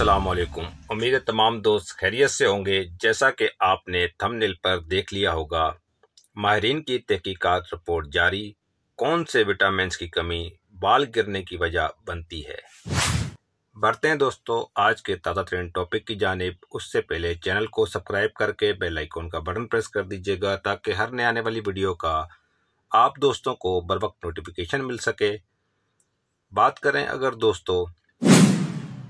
वालेकुम उम्मीद है तमाम दोस्त खैरियत से होंगे जैसा कि आपने थंबनेल पर देख लिया होगा माहरीन की तहकीकात रिपोर्ट जारी कौन से विटामिन की कमी बाल गिरने की वजह बनती है बढ़ते हैं दोस्तों आज के ताज़ा तरीन टॉपिक की जानब उससे पहले चैनल को सब्सक्राइब करके बेल आइकॉन का बटन प्रेस कर दीजिएगा ताकि हर नए आने वाली वीडियो का आप दोस्तों को बर वक्त नोटिफिकेशन मिल सके बात करें अगर दोस्तों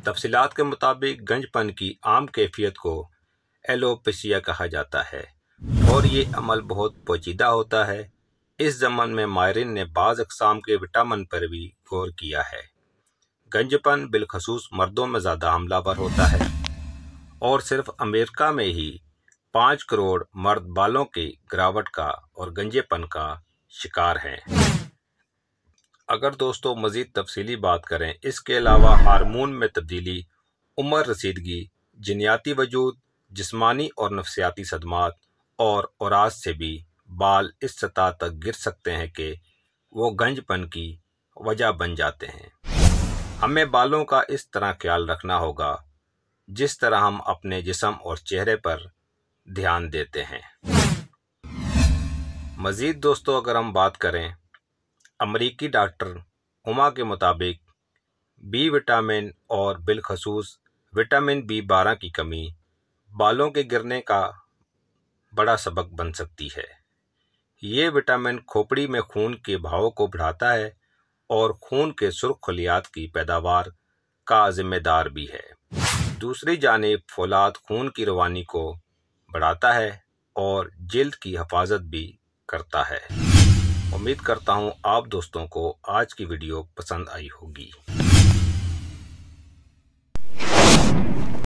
तफसीत के मुताबिक गंजपन की आम कैफियत को एलोपसिया कहा जाता है और ये अमल बहुत पोचीदा होता है इस जमन में मायरन ने बाज़ अकसाम के विटामिन पर भी गौर किया है गंजपन बिलखसूस मर्दों में ज़्यादा हमलावर होता है और सिर्फ अमेरिका में ही पाँच करोड़ मर्द बालों के गिरावट का और गंजेपन का शिकार हैं अगर दोस्तों मज़ीद तफसीली बात करें इसके अलावा हारमोन में तब्दीली उम्र रसीदगी जनियाती वजूद जिसमानी और नफसियाती सदमात और औरज से भी बाल इस सतह तक गिर सकते हैं कि वो गंजपन की वजह बन जाते हैं हमें बालों का इस तरह ख्याल रखना होगा जिस तरह हम अपने जिसम और चेहरे पर ध्यान देते हैं मज़ीद दोस्तों अगर हम बात करें अमरीकी डॉक्टर उमा के मुताबिक बी विटामिन और बिलखसूस विटामिन बी बारह की कमी बालों के गिरने का बड़ा सबक बन सकती है ये विटामिन खोपड़ी में खून के भाव को बढ़ाता है और खून के सुर्ख खलियात की पैदावार का जिम्मेदार भी है दूसरी जानब फौलाद खून की रवानी को बढ़ाता है और जल्द की हफाजत भी करता है उम्मीद करता हूँ आप दोस्तों को आज की वीडियो पसंद आई होगी